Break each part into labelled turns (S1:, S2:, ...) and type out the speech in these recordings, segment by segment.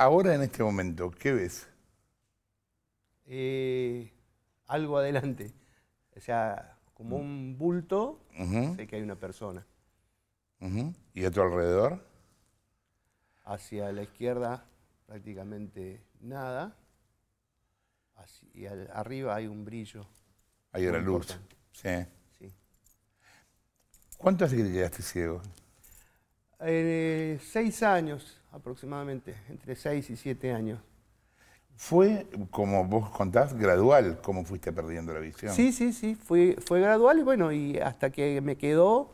S1: Ahora en este momento, ¿qué ves?
S2: Eh, algo adelante. O sea, como un bulto, sé que hay una persona.
S1: ¿Y a tu alrededor?
S2: Hacia la izquierda prácticamente nada. y arriba hay un brillo. Hay una luz. Sí. sí.
S1: ¿Cuánto hace que ciego?
S2: Eh, seis años aproximadamente, entre seis y siete años.
S1: Fue, como vos contás, gradual como fuiste perdiendo la visión. Sí,
S2: sí, sí, fue, fue gradual y bueno, y hasta que me quedó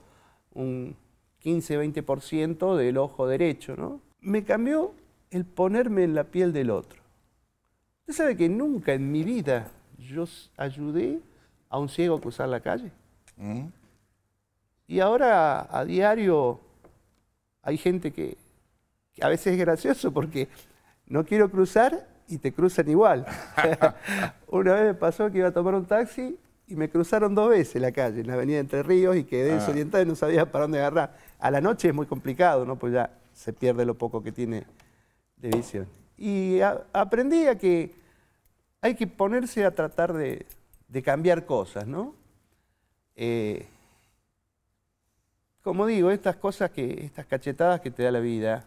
S2: un 15-20% del ojo derecho, ¿no? Me cambió el ponerme en la piel del otro. Usted sabe que nunca en mi vida yo ayudé a un ciego a cruzar la calle. Mm. Y ahora a diario hay gente que, a veces es gracioso porque no quiero cruzar y te cruzan igual. Una vez me pasó que iba a tomar un taxi y me cruzaron dos veces la calle, en la avenida Entre Ríos, y quedé ah. desorientado y no sabía para dónde agarrar. A la noche es muy complicado, ¿no? Pues ya se pierde lo poco que tiene de visión. Y aprendí a que hay que ponerse a tratar de, cambiar cosas, ¿no? Eh, como digo, estas cosas, que, estas cachetadas que te da la vida,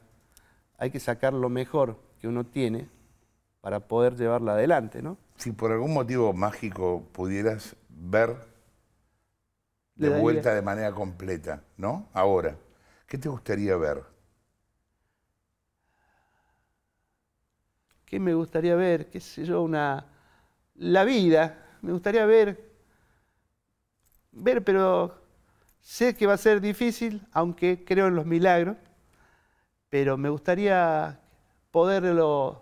S2: hay que sacar lo mejor que uno tiene para poder llevarla adelante, ¿no?
S1: Si por algún motivo mágico pudieras ver de vuelta de manera completa, ¿no? Ahora, ¿qué te gustaría ver?
S2: ¿Qué me gustaría ver? ¿Qué sé yo? Una... La vida. Me gustaría ver... Ver, pero Sé que va a ser difícil, aunque creo en los milagros, pero me gustaría poderlo,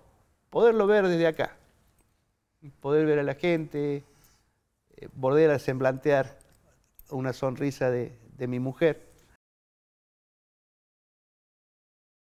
S2: poderlo ver desde acá, poder ver a la gente, eh, volver a semblantear una sonrisa de mi mujer.